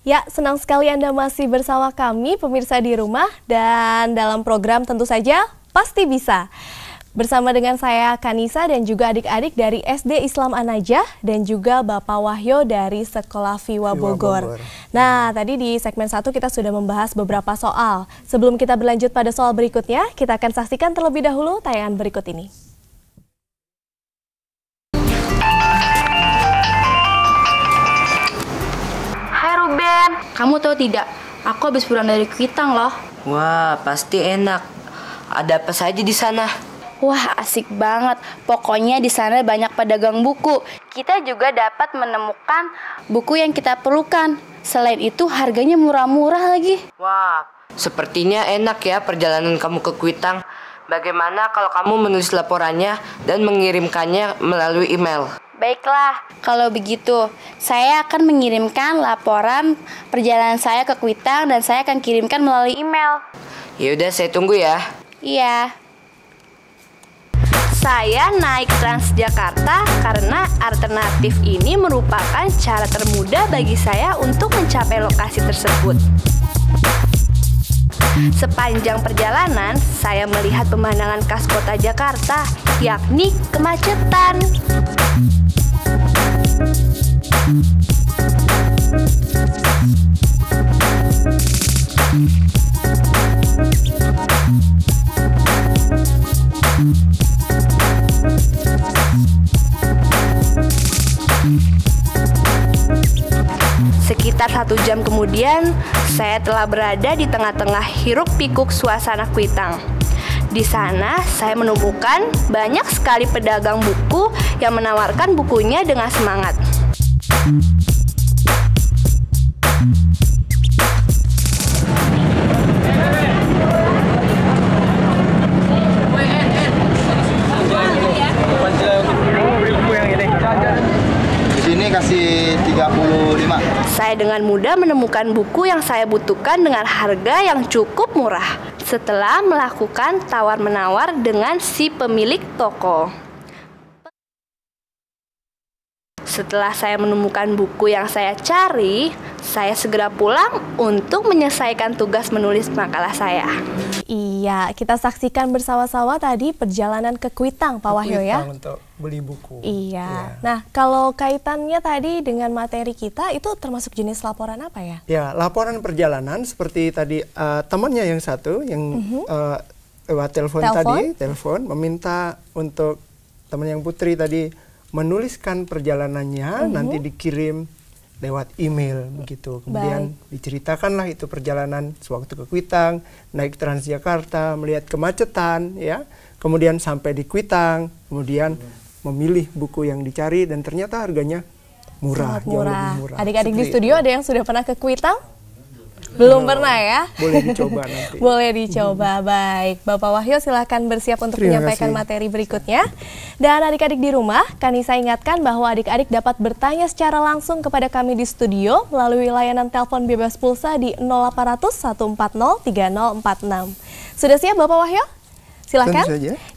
Ya, senang sekali Anda masih bersama kami pemirsa di rumah dan dalam program tentu saja pasti bisa. Bersama dengan saya Kanisa dan juga adik-adik dari SD Islam Anajah dan juga Bapak Wahyo dari Sekolah Viwa Bogor. Bogor. Nah, tadi di segmen 1 kita sudah membahas beberapa soal. Sebelum kita berlanjut pada soal berikutnya, kita akan saksikan terlebih dahulu tayangan berikut ini. Kamu tahu tidak, aku habis pulang dari Kuitang loh. Wah, pasti enak. Ada apa saja di sana? Wah, asik banget. Pokoknya di sana banyak pedagang buku. Kita juga dapat menemukan buku yang kita perlukan. Selain itu, harganya murah-murah lagi. Wah, sepertinya enak ya perjalanan kamu ke Kuitang. Bagaimana kalau kamu menulis laporannya dan mengirimkannya melalui email? Baiklah, kalau begitu, saya akan mengirimkan laporan perjalanan saya ke Kuitang dan saya akan kirimkan melalui email. Ya udah, saya tunggu ya. Iya. Saya naik Transjakarta karena alternatif ini merupakan cara termudah bagi saya untuk mencapai lokasi tersebut. Sepanjang perjalanan, saya melihat pemandangan khas kota Jakarta, yakni kemacetan. Kemudian saya telah berada di tengah-tengah hiruk pikuk suasana Kuitang. Di sana saya menemukan banyak sekali pedagang buku yang menawarkan bukunya dengan semangat. dengan mudah menemukan buku yang saya butuhkan dengan harga yang cukup murah setelah melakukan tawar-menawar dengan si pemilik toko. Setelah saya menemukan buku yang saya cari, saya segera pulang untuk menyelesaikan tugas menulis makalah saya. Iya, kita saksikan bersama-sama tadi perjalanan ke Kuitang, Pak wahyo ya. untuk beli buku. Iya. Ya. Nah, kalau kaitannya tadi dengan materi kita itu termasuk jenis laporan apa ya? Ya, laporan perjalanan seperti tadi uh, temannya yang satu yang mm -hmm. uh, lewat telepon tadi, telepon meminta untuk teman yang putri tadi menuliskan perjalanannya mm-hmm. nanti dikirim lewat email begitu. Kemudian Baik. diceritakanlah itu perjalanan sewaktu ke Kuitang, naik Transjakarta, melihat kemacetan ya. Kemudian sampai di Kuitang, kemudian iya. memilih buku yang dicari dan ternyata harganya murah, murah. jauh lebih murah. Adik-adik di studio ada yang sudah pernah ke Kuitang? Belum pernah ya? Boleh dicoba nanti. boleh dicoba. Baik, Bapak Wahyu silahkan bersiap untuk Terima menyampaikan kasih. materi berikutnya. Dan adik-adik di rumah, kami saya ingatkan bahwa adik-adik dapat bertanya secara langsung kepada kami di studio melalui layanan telepon bebas pulsa di 0800 140 3046. Sudah siap Bapak Wahyu? Silakan.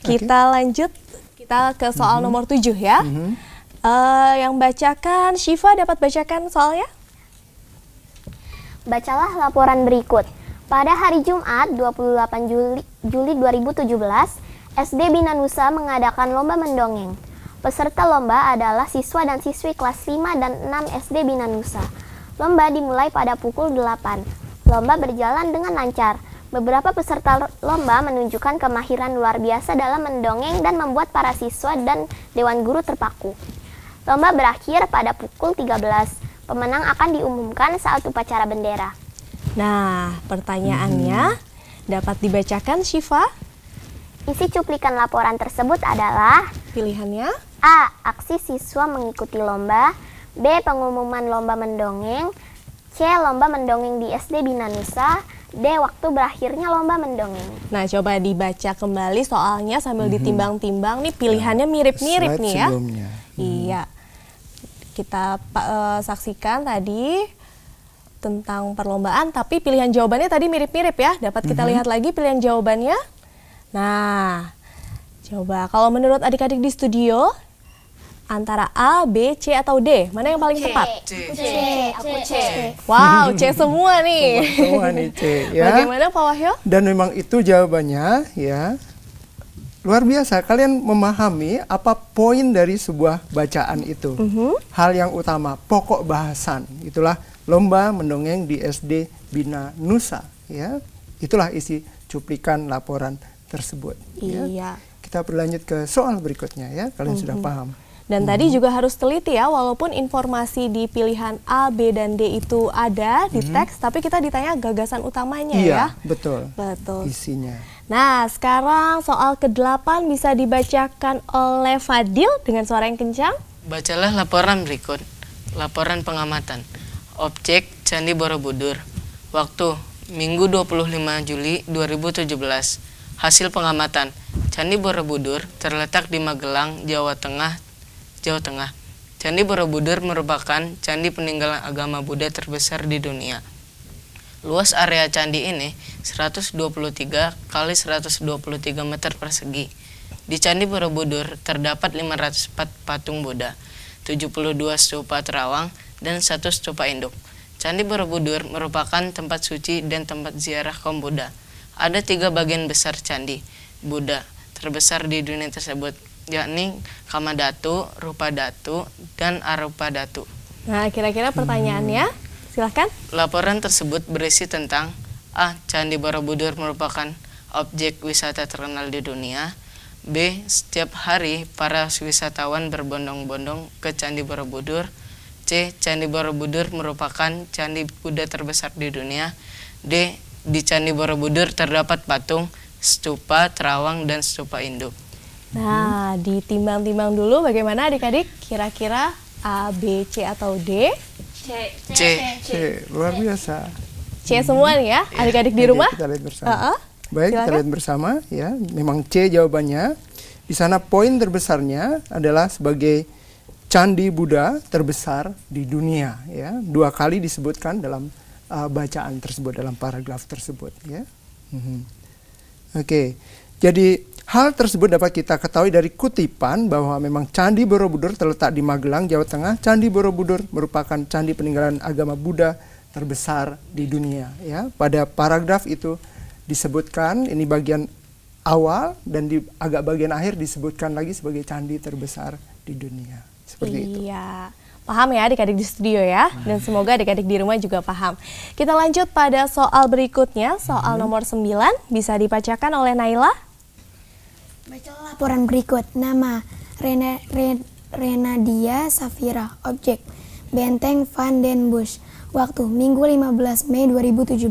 Kita okay. lanjut kita ke soal mm -hmm. nomor tujuh ya. Mm -hmm. uh, yang bacakan Shiva dapat bacakan soalnya? bacalah laporan berikut. Pada hari Jumat 28 Juli, Juli 2017, SD Bina Nusa mengadakan lomba mendongeng. Peserta lomba adalah siswa dan siswi kelas 5 dan 6 SD Bina Nusa. Lomba dimulai pada pukul 8. Lomba berjalan dengan lancar. Beberapa peserta lomba menunjukkan kemahiran luar biasa dalam mendongeng dan membuat para siswa dan dewan guru terpaku. Lomba berakhir pada pukul 13. Pemenang akan diumumkan saat upacara bendera. Nah, pertanyaannya hmm. dapat dibacakan Syifa? Isi cuplikan laporan tersebut adalah pilihannya A. Aksi siswa mengikuti lomba B. Pengumuman lomba mendongeng C. Lomba mendongeng di SD Bina Nusa D. Waktu berakhirnya lomba mendongeng Nah coba dibaca kembali soalnya sambil -hmm. ditimbang-timbang nih pilihannya mirip-mirip nih ya Hmm. Iya kita uh, saksikan tadi tentang perlombaan, tapi pilihan jawabannya tadi mirip-mirip ya. Dapat kita mm -hmm. lihat lagi pilihan jawabannya. Nah, coba kalau menurut adik-adik di studio antara A, B, C atau D, mana yang paling C. tepat? C. C. Aku C. Wow, C semua nih. Semua nih C. Ya. Bagaimana Pak Wahyo? Dan memang itu jawabannya ya luar biasa kalian memahami apa poin dari sebuah bacaan itu mhm. hal yang utama pokok bahasan itulah lomba mendongeng di SD Bina Nusa ya itulah isi cuplikan laporan tersebut ya. iya ya. kita berlanjut ke soal berikutnya ya kalian sudah mhm. paham dan hmm. tadi juga harus teliti ya, walaupun informasi di pilihan A, B, dan D itu ada di mhm. teks, tapi kita ditanya gagasan utamanya iya, ya. betul. Betul. Isinya. Nah, sekarang soal ke-8 bisa dibacakan oleh Fadil dengan suara yang kencang. Bacalah laporan berikut. Laporan pengamatan. Objek Candi Borobudur. Waktu Minggu 25 Juli 2017. Hasil pengamatan. Candi Borobudur terletak di Magelang, Jawa Tengah. Jawa Tengah. Candi Borobudur merupakan candi peninggalan agama Buddha terbesar di dunia Luas area candi ini 123 kali 123 meter persegi. Di Candi Borobudur terdapat 504 patung Buddha, 72 stupa terawang, dan 1 stupa induk. Candi Borobudur merupakan tempat suci dan tempat ziarah kaum Buddha. Ada tiga bagian besar candi Buddha terbesar di dunia tersebut, yakni Kamadatu, Rupadatu, dan Arupadatu. Nah, kira-kira pertanyaannya? Hmm. Silahkan. Laporan tersebut berisi tentang A. Candi Borobudur merupakan objek wisata terkenal di dunia. B. Setiap hari para wisatawan berbondong-bondong ke Candi Borobudur. C. Candi Borobudur merupakan candi Buddha terbesar di dunia. D. Di Candi Borobudur terdapat patung, stupa, terawang, dan stupa induk. Nah, ditimbang-timbang dulu bagaimana adik-adik kira-kira A, B, C, atau D? C. C. Luar biasa. C semua nih ya, ya adik-adik di rumah. Kita lihat bersama. Baik, Silakan. kita lihat bersama ya. Memang C jawabannya. Di sana poin terbesarnya adalah sebagai candi Buddha terbesar di dunia ya. Dua kali disebutkan dalam uh, bacaan tersebut dalam paragraf tersebut ya. Mhm. Oke. Okay. Jadi Hal tersebut dapat kita ketahui dari kutipan bahwa memang Candi Borobudur terletak di Magelang, Jawa Tengah. Candi Borobudur merupakan candi peninggalan agama Buddha terbesar di dunia. Ya, pada paragraf itu disebutkan ini bagian awal dan di agak bagian akhir disebutkan lagi sebagai candi terbesar di dunia. Seperti iya. itu. Iya. Paham ya adik-adik di studio ya, dan semoga adik-adik di rumah juga paham. Kita lanjut pada soal berikutnya, soal hmm. nomor 9, bisa dibacakan oleh Naila. Baca laporan berikut. Nama Rena, Ren, Renadia Safira. Objek Benteng Van Den Bosch. Waktu Minggu 15 Mei 2017.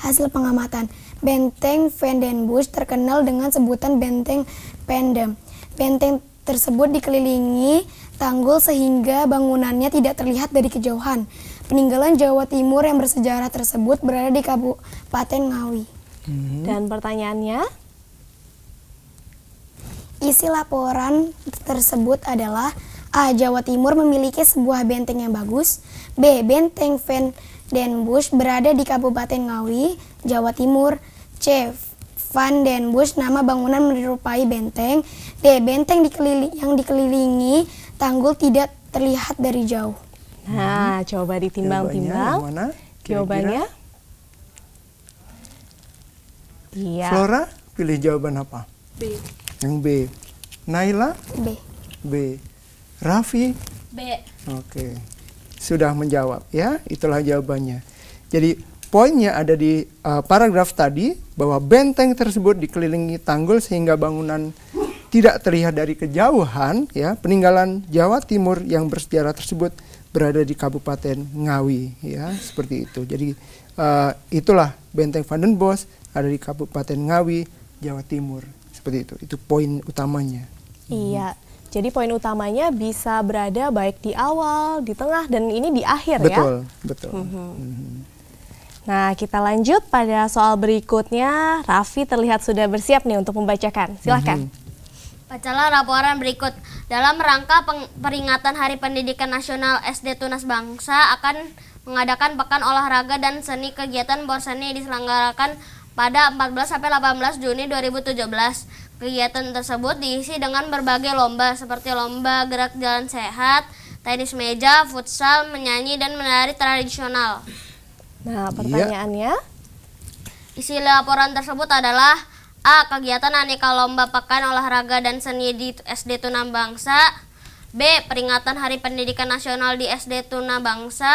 Hasil pengamatan. Benteng Van Den Bosch terkenal dengan sebutan Benteng Pendem. Benteng tersebut dikelilingi tanggul sehingga bangunannya tidak terlihat dari kejauhan. Peninggalan Jawa Timur yang bersejarah tersebut berada di Kabupaten Ngawi. Dan pertanyaannya, Isi laporan tersebut adalah A. Jawa Timur memiliki sebuah benteng yang bagus. B. Benteng Van Den Bosch berada di Kabupaten Ngawi, Jawa Timur. C. Van Den Bosch nama bangunan menyerupai benteng. D. Benteng dikeliling, yang dikelilingi tanggul tidak terlihat dari jauh. Nah, coba ditimbang-timbang. Jawabannya? Iya. Flora, pilih jawaban apa? B. Yang B. Naila? B. B. Raffi? B. Oke. Sudah menjawab ya. Itulah jawabannya. Jadi poinnya ada di uh, paragraf tadi bahwa benteng tersebut dikelilingi tanggul sehingga bangunan tidak terlihat dari kejauhan ya peninggalan Jawa Timur yang bersejarah tersebut berada di Kabupaten Ngawi ya seperti itu jadi uh, itulah benteng Van den ada di Kabupaten Ngawi Jawa Timur seperti itu. Itu poin utamanya. Iya. Hmm. Jadi poin utamanya bisa berada baik di awal, di tengah, dan ini di akhir betul, ya? Betul, betul. -hmm. -hmm. Nah, kita lanjut pada soal berikutnya. Raffi terlihat sudah bersiap nih untuk membacakan. Silahkan. Mhm. Bacalah laporan berikut. Dalam rangka peringatan Hari Pendidikan Nasional SD Tunas Bangsa akan mengadakan pekan olahraga dan seni kegiatan borseni diselenggarakan pada 14 sampai 18 Juni 2017, kegiatan tersebut diisi dengan berbagai lomba seperti lomba gerak jalan sehat, tenis meja, futsal, menyanyi dan menari tradisional. Nah, iya. pertanyaannya? Isi laporan tersebut adalah A. Kegiatan aneka lomba pekan olahraga dan seni di SD Tuna Bangsa B. Peringatan Hari Pendidikan Nasional di SD Tuna Bangsa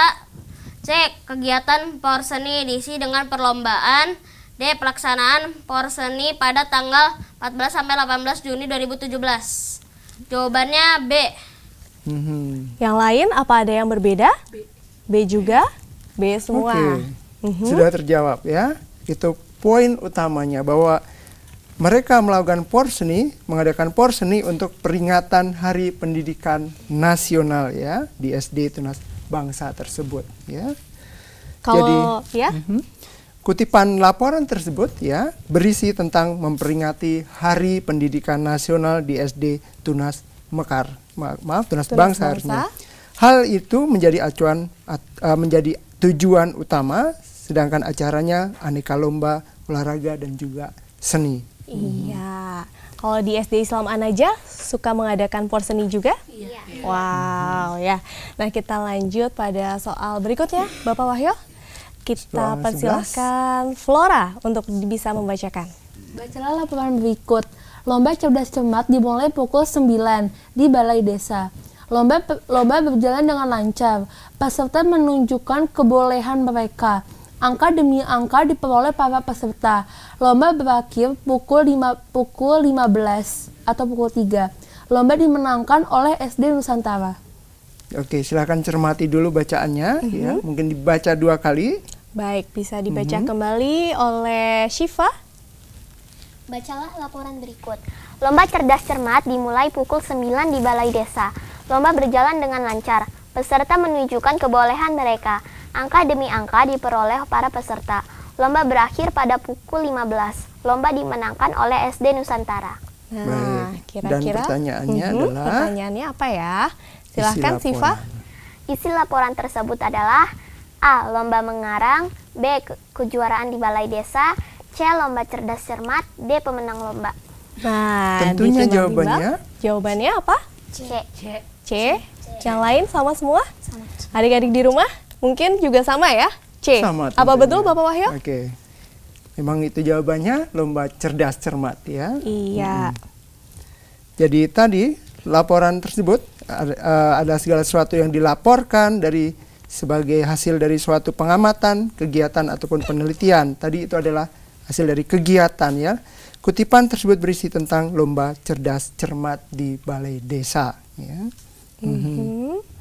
C. Kegiatan porseni diisi dengan perlombaan D. Pelaksanaan porseni pada tanggal 14 sampai 18 Juni 2017. Jawabannya B. Mm-hmm. Yang lain apa ada yang berbeda? B, B juga? B semua. Okay. Mm-hmm. Sudah terjawab ya. Itu poin utamanya bahwa mereka melakukan porseni, mengadakan porseni untuk peringatan Hari Pendidikan Nasional ya di SD Tunas bangsa tersebut ya. Kalau Jadi, ya. Mm-hmm Kutipan laporan tersebut ya berisi tentang memperingati Hari Pendidikan Nasional di SD Tunas Mekar. Ma maaf Tunas, Tunas Bangsa, Hal itu menjadi acuan uh, menjadi tujuan utama sedangkan acaranya aneka lomba, olahraga dan juga seni. Iya. Hmm. Kalau di SD Islam Anaja suka mengadakan por seni juga? Iya. Wow, ya. Nah, kita lanjut pada soal berikutnya, Bapak Wahyo kita persilahkan Flora untuk bisa membacakan. Bacalah laporan berikut. Lomba cerdas cermat dimulai pukul 9 di Balai Desa. Lomba lomba berjalan dengan lancar. Peserta menunjukkan kebolehan mereka. Angka demi angka diperoleh para peserta. Lomba berakhir pukul 5 pukul 15 atau pukul 3. Lomba dimenangkan oleh SD Nusantara. Oke, silahkan cermati dulu bacaannya, mm -hmm. ya. Mhm. Mungkin dibaca dua kali. Baik, bisa dibaca mm -hmm. kembali oleh Syifa. Bacalah laporan berikut. Lomba cerdas cermat dimulai pukul 9 di Balai Desa. Lomba berjalan dengan lancar. Peserta menunjukkan kebolehan mereka. Angka demi angka diperoleh para peserta. Lomba berakhir pada pukul 15. Lomba dimenangkan oleh SD Nusantara. Nah, kira-kira pertanyaannya uh mhm, -huh, adalah pertanyaannya apa ya? Silahkan Siva. Isi laporan tersebut adalah A. Lomba mengarang B. Kejuaraan di balai desa C. Lomba cerdas cermat D. Pemenang lomba Nah, tentunya gitu, jawabannya Jawabannya apa? C. C. C. C. Yang lain sama semua? Adik-adik di rumah mungkin juga sama ya? C. Sama. Apa betul Bapak Wahyu? Oke. Okay. Memang itu jawabannya lomba cerdas cermat ya. Iya. Hmm. Jadi tadi laporan tersebut ada, eh, ada segala sesuatu yang dilaporkan dari sebagai hasil dari suatu pengamatan, kegiatan ataupun penelitian. Tadi itu adalah hasil dari kegiatan ya. Kutipan tersebut berisi tentang lomba cerdas cermat di Balai Desa ya. Mm-hmm.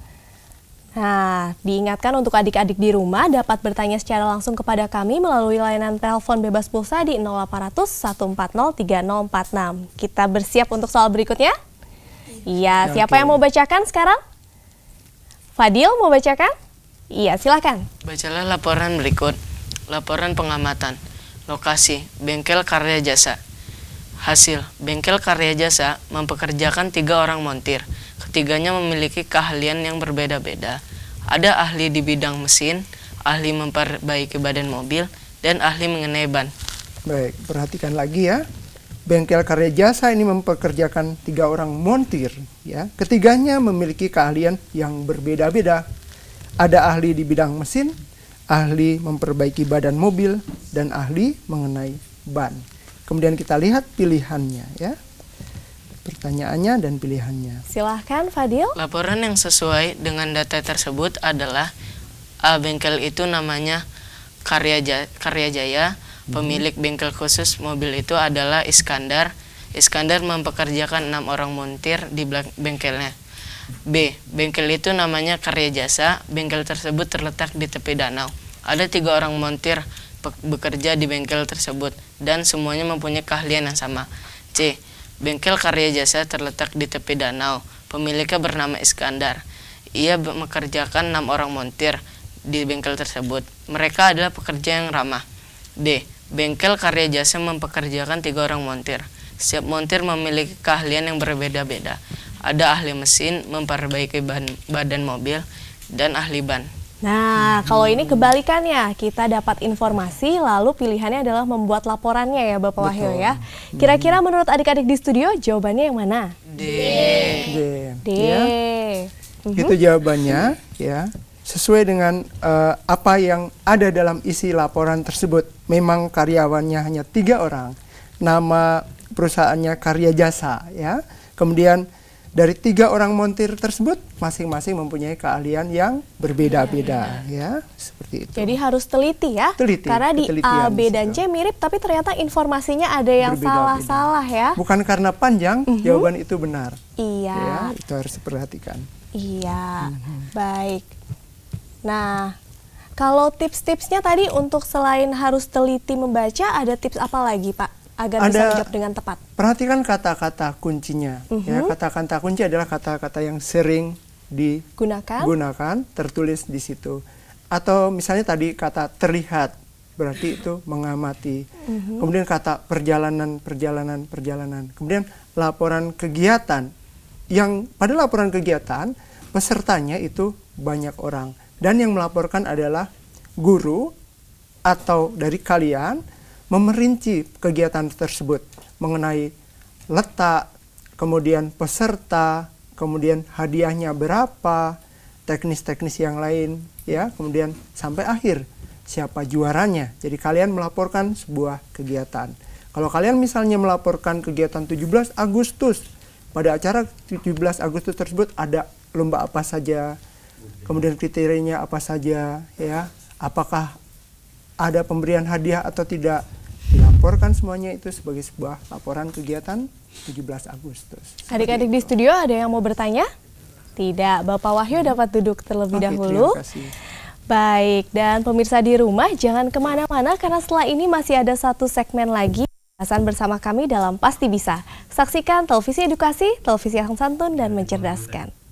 Nah, diingatkan untuk adik-adik di rumah dapat bertanya secara langsung kepada kami melalui layanan telepon bebas pulsa di 0800 140 3046. Kita bersiap untuk soal berikutnya? Iya, iya siapa okay. yang mau bacakan sekarang? Fadil mau bacakan? Iya, silakan. Bacalah laporan berikut. Laporan pengamatan. Lokasi, bengkel karya jasa. Hasil, bengkel karya jasa mempekerjakan tiga orang montir. Ketiganya memiliki keahlian yang berbeda-beda. Ada ahli di bidang mesin, ahli memperbaiki badan mobil, dan ahli mengenai ban. Baik, perhatikan lagi ya. Bengkel karya jasa ini mempekerjakan tiga orang montir. ya. Ketiganya memiliki keahlian yang berbeda-beda. Ada ahli di bidang mesin, ahli memperbaiki badan mobil, dan ahli mengenai ban. Kemudian kita lihat pilihannya ya. Pertanyaannya dan pilihannya. Silahkan Fadil. Laporan yang sesuai dengan data tersebut adalah A. Eh, bengkel itu namanya Karya Jaya, Karya Jaya hmm. pemilik bengkel khusus mobil itu adalah Iskandar. Iskandar mempekerjakan enam orang montir di bengkelnya. B. Bengkel itu namanya karya jasa. Bengkel tersebut terletak di tepi danau. Ada tiga orang montir bekerja di bengkel tersebut dan semuanya mempunyai keahlian yang sama. C. Bengkel karya jasa terletak di tepi danau. Pemiliknya bernama Iskandar. Ia mekerjakan enam orang montir di bengkel tersebut. Mereka adalah pekerja yang ramah. D. Bengkel karya jasa mempekerjakan tiga orang montir. Setiap montir memiliki keahlian yang berbeda-beda ada ahli mesin memperbaiki ban, badan mobil dan ahli ban. Nah, kalau ini kebalikannya, kita dapat informasi lalu pilihannya adalah membuat laporannya ya Bapak Betul. Wahyu ya. Hmm. Kira-kira menurut adik-adik di studio jawabannya yang mana? D. D. D. Ya. Mhm. Itu jawabannya ya. Sesuai dengan uh, apa yang ada dalam isi laporan tersebut. Memang karyawannya hanya tiga orang. Nama perusahaannya Karya Jasa ya. Kemudian dari tiga orang montir tersebut, masing-masing mempunyai keahlian yang berbeda-beda, hmm. ya, seperti itu. Jadi harus teliti ya, teliti, karena di A, B dan C mirip, tapi ternyata informasinya ada yang salah-salah ya. Bukan karena panjang, mm -hmm. jawaban itu benar. Iya. Ya, itu harus diperhatikan. Iya, mhm. baik. Nah, kalau tips-tipsnya tadi untuk selain harus teliti membaca, ada tips apa lagi, Pak? agar Ada, bisa dijawab dengan tepat? Perhatikan kata-kata kuncinya. ya, mhm. kata-kata kunci adalah kata-kata yang sering digunakan, gunakan, tertulis di situ. Atau misalnya tadi kata terlihat, berarti itu mengamati. Mhm. Kemudian kata perjalanan, perjalanan, perjalanan. Kemudian laporan kegiatan. Yang pada laporan kegiatan pesertanya itu banyak orang dan yang melaporkan adalah guru atau dari kalian memerinci kegiatan tersebut mengenai letak, kemudian peserta, kemudian hadiahnya berapa, teknis-teknis yang lain, ya, kemudian sampai akhir siapa juaranya. Jadi kalian melaporkan sebuah kegiatan. Kalau kalian misalnya melaporkan kegiatan 17 Agustus, pada acara 17 Agustus tersebut ada lomba apa saja, kemudian kriterianya apa saja, ya, apakah ada pemberian hadiah atau tidak, melaporkan semuanya itu sebagai sebuah laporan kegiatan 17 Agustus. Adik-adik di studio ada yang mau bertanya? Tidak, Bapak Wahyu dapat duduk terlebih Oke, dahulu. Terima kasih. Baik, dan pemirsa di rumah jangan kemana-mana karena setelah ini masih ada satu segmen lagi pembahasan bersama kami dalam Pasti Bisa. Saksikan televisi edukasi, televisi yang santun dan mencerdaskan.